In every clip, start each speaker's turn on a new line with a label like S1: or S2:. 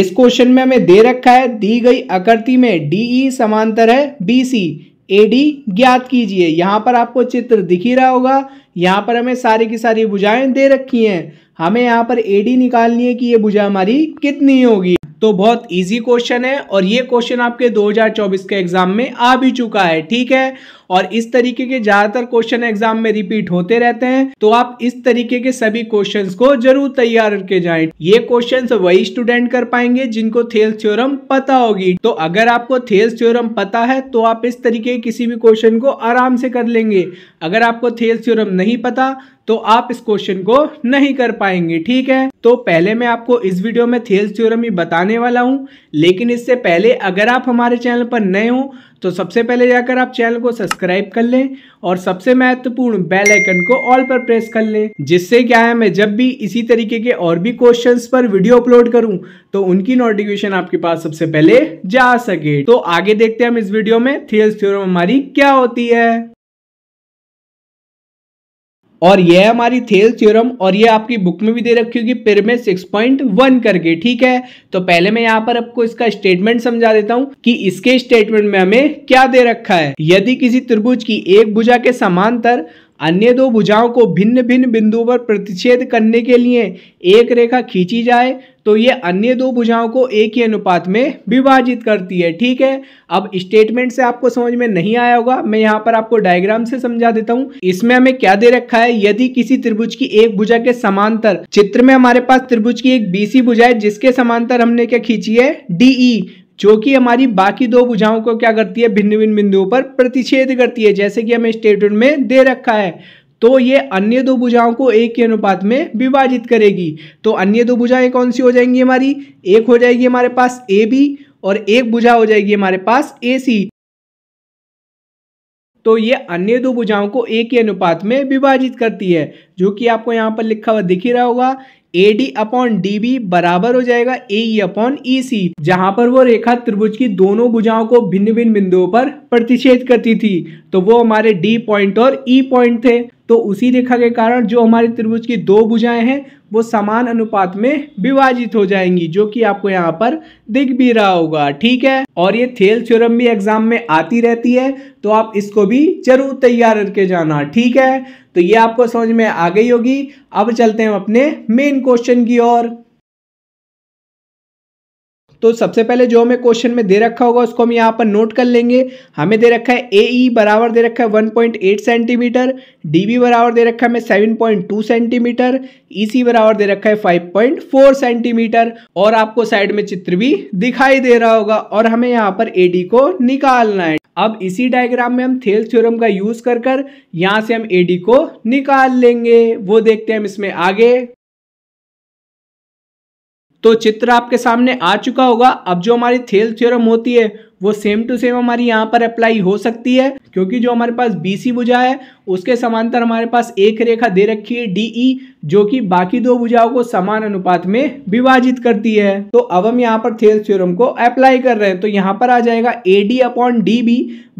S1: इस क्वेश्चन में हमें दे रखा है दी गई आकृति में डी e समांतर है बी सी एडी ज्ञात कीजिए यहाँ पर आपको चित्र दिख ही रहा होगा यहाँ पर हमें सारी की सारी भुजाएं दे रखी हैं हमें यहाँ पर एडी निकालनी है कि ये भुजा हमारी कितनी होगी तो बहुत इजी क्वेश्चन है और ये क्वेश्चन आपके 2024 के एग्जाम में आ भी चुका है ठीक है और इस तरीके के ज्यादातर क्वेश्चन एग्जाम में रिपीट होते रहते हैं तो आप इस तरीके के सभी क्वेश्चंस को जरूर तैयार करके जाएं ये क्वेश्चंस वही स्टूडेंट कर पाएंगे जिनको थेल्स थ्योरम पता होगी तो अगर आपको थेल्स थ्योरम पता है तो आप इस तरीके के किसी भी क्वेश्चन को आराम से कर लेंगे अगर आपको थेल्स थ्योरम नहीं पता तो आप इस क्वेश्चन को नहीं कर पाएंगे ठीक है तो पहले मैं आपको इस वीडियो में थेल्स थ्योरम ही बताने वाला हूँ लेकिन इससे पहले अगर आप हमारे चैनल पर नए हो तो सबसे पहले जाकर आप चैनल को सब्सक्राइब कर लें और सबसे महत्वपूर्ण बेल आइकन को ऑल पर प्रेस कर लें जिससे क्या है मैं जब भी इसी तरीके के और भी क्वेश्चंस पर वीडियो अपलोड करूं तो उनकी नोटिफिकेशन आपके पास सबसे पहले जा सके तो आगे देखते हैं हम इस वीडियो में थेल्स थ्योरम हमारी क्या होती है और यह हमारी थेल थ्योरम और ये आपकी बुक में भी दे रखी होगी पॉइंट वन करके ठीक है तो पहले मैं यहाँ पर आपको इसका स्टेटमेंट समझा देता हूँ कि इसके स्टेटमेंट में हमें क्या दे रखा है यदि किसी त्रिभुज की एक भुजा के समांतर अन्य दो भुजाओं को भिन्न भिन्न बिंदुओं पर प्रतिच्छेद करने के लिए एक रेखा खींची जाए तो ये अन्य दो भुजाओं को एक ही अनुपात में विभाजित करती है ठीक है अब स्टेटमेंट से आपको समझ में नहीं आया होगा मैं यहाँ पर आपको डायग्राम से समझा देता हूँ इसमें हमें क्या दे रखा है यदि किसी त्रिभुज की एक भुजा के समांतर चित्र में हमारे पास त्रिभुज की एक बीसी भुजा है जिसके समांतर हमने क्या खींची है डीई जो कि हमारी बाकी दो भुजाओं को क्या करती है भिन्न भिन्न बिंदुओं पर प्रतिच्छेद करती है जैसे कि हमें स्टेटमेंट में दे रखा है तो ये अन्य दो भुजाओं को एक के अनुपात में विभाजित करेगी तो अन्य दो भुजाएं कौन सी हो जाएंगी हमारी एक हो जाएगी हमारे पास ए बी और एक भुजा हो जाएगी हमारे पास ए सी तो ये अन्य दो भुजाओं को एक ही अनुपात में विभाजित करती है जो कि आपको यहाँ पर लिखा हुआ दिख ही रहा होगा A D upon D B बराबर हो जाएगा ए ई अपॉन ई सी जहां पर वो रेखा त्रिभुज की दोनों भुजाओं को भिन्न भिन्न बिंदुओं पर प्रतिच्छेद करती थी तो वो हमारे डी पॉइंट और ई e पॉइंट थे तो उसी रेखा के कारण जो हमारे त्रिभुज की दो भुजाएं हैं वो समान अनुपात में विभाजित हो जाएंगी जो कि आपको यहाँ पर दिख भी रहा होगा ठीक है और ये थेल थ्योरम भी एग्जाम में आती रहती है तो आप इसको भी जरूर तैयार करके जाना ठीक है तो ये आपको समझ में आ गई होगी अब चलते हैं अपने मेन क्वेश्चन की ओर तो सबसे पहले जो हमें क्वेश्चन में दे रखा होगा उसको हम यहाँ पर नोट कर लेंगे हमें दे रखा है ए ई e बराबर दे रखा है 1.8 सेंटीमीटर डी बी बराबर दे रखा है हमें seven point two centimetre E C बराबर दे रखा है फाइव पॉइंट फोर सेंटीमीटर और आपको साइड में चित्र भी दिखाई दे रहा होगा और हमें यहाँ पर ए डी को निकालना है अब इसी डायग्राम में हम थेल थ्योरम का यूज कर कर यहाँ से हम ए डी को निकाल लेंगे वो देखते हैं हम इसमें आगे तो चित्र आपके सामने आ चुका होगा अब जो हमारी थेल थ्योरम होती है वो सेम टू सेम हमारी यहाँ पर अप्लाई हो सकती है क्योंकि जो हमारे पास बी सी भुजा है उसके समांतर हमारे पास एक रेखा दे रखी है डी ई e, जो कि बाकी दो भुजाओं को समान अनुपात में विभाजित करती है तो अब हम यहाँ पर थेल थ्योरम को अप्लाई कर रहे हैं तो यहाँ पर आ जाएगा A D upon D B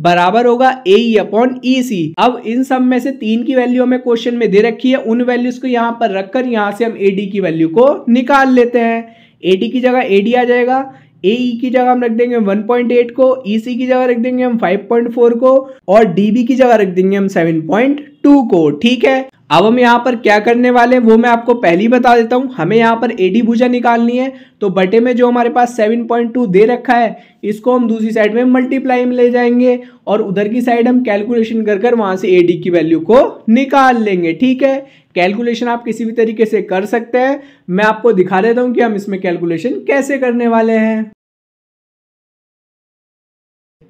S1: बराबर होगा ए ई अपॉन ई सी अब इन सब में से तीन की वैल्यू हमें क्वेश्चन में दे रखी है उन वैल्यूज को यहाँ पर रखकर यहाँ से हम ए डी की वैल्यू को निकाल लेते हैं ए डी की जगह ए डी आ जाएगा ए ई e की जगह हम रख देंगे 1.8 को ई e सी की जगह रख देंगे हम 5.4 को और डी बी की जगह रख देंगे हम 7.2 को ठीक है अब हम यहाँ पर क्या करने वाले हैं वो मैं आपको पहले ही बता देता हूँ हमें यहाँ पर एडी भुजा निकालनी है तो बटे में जो हमारे पास 7.2 दे रखा है इसको हम दूसरी साइड में मल्टीप्लाई में ले जाएंगे और उधर की साइड हम कैलकुलेशन कर कर वहाँ से एडी की वैल्यू को निकाल लेंगे ठीक है कैलकुलेशन आप किसी भी तरीके से कर सकते हैं मैं आपको दिखा देता हूँ कि हम इसमें कैलकुलेशन कैसे करने वाले हैं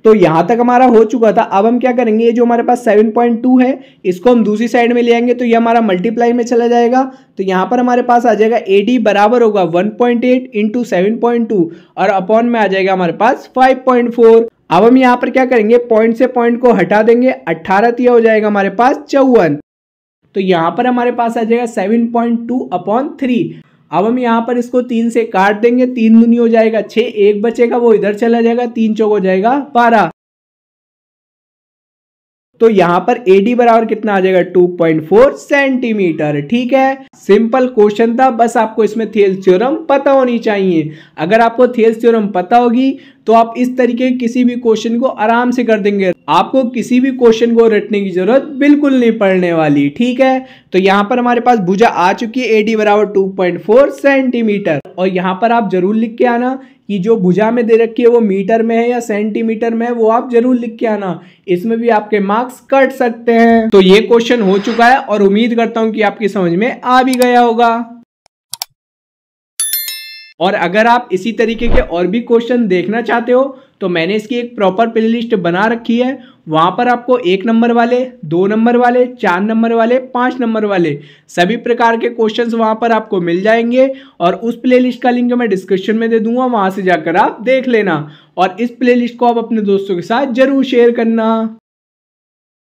S1: तो यहां तक हमारा हो चुका था अब हम क्या करेंगे ये जो हमारे पास 7.2 है इसको हम दूसरी साइड में ले आएंगे तो ये हमारा मल्टीप्लाई में चला जाएगा तो यहां पर हमारे पास आ जाएगा AD बराबर होगा 1.8 पॉइंट एट और अपॉन में आ जाएगा हमारे पास 5.4 अब हम यहां पर क्या करेंगे पॉइंट से पॉइंट को हटा देंगे अट्ठारह तीय हो जाएगा हमारे पास चौवन तो यहां पर हमारे पास आ जाएगा seven point two upon three अब हम यहाँ पर इसको तीन से काट देंगे तीन दुनी हो जाएगा छः एक बचेगा वो इधर चला जाएगा तीन चौक हो जाएगा बारह तो यहां पर AD बराबर कितना आ जाएगा 2.4 सेंटीमीटर ठीक है सिंपल क्वेश्चन था बस आपको इसमें थियल थ्योरम पता होनी चाहिए अगर आपको थियल थ्योरम पता होगी तो आप इस तरीके किसी भी क्वेश्चन को आराम से कर देंगे आपको किसी भी क्वेश्चन को रटने की जरूरत बिल्कुल नहीं पड़ने वाली ठीक है तो यहां पर हमारे पास भुजा आ चुकी है एडी बराबर 2.4 सेंटीमीटर और यहां पर आप जरूर लिख के आना कि जो भुजा में दे रखी है वो मीटर में है या सेंटीमीटर में है वो आप जरूर लिख के आना इसमें भी आपके मार्क्स कट सकते हैं तो ये क्वेश्चन हो चुका है और उम्मीद करता हूँ कि आपकी समझ में आ भी गया होगा और अगर आप इसी तरीके के और भी क्वेश्चन देखना चाहते हो तो मैंने इसकी एक प्रॉपर प्लेलिस्ट बना रखी है वहाँ पर आपको एक नंबर वाले दो नंबर वाले चार नंबर वाले पाँच नंबर वाले सभी प्रकार के क्वेश्चंस वहाँ पर आपको मिल जाएंगे और उस प्लेलिस्ट का लिंक मैं डिस्क्रिप्शन में दे दूंगा वहाँ से जाकर आप देख लेना और इस प्लेलिस्ट को आप अपने दोस्तों के साथ ज़रूर शेयर करना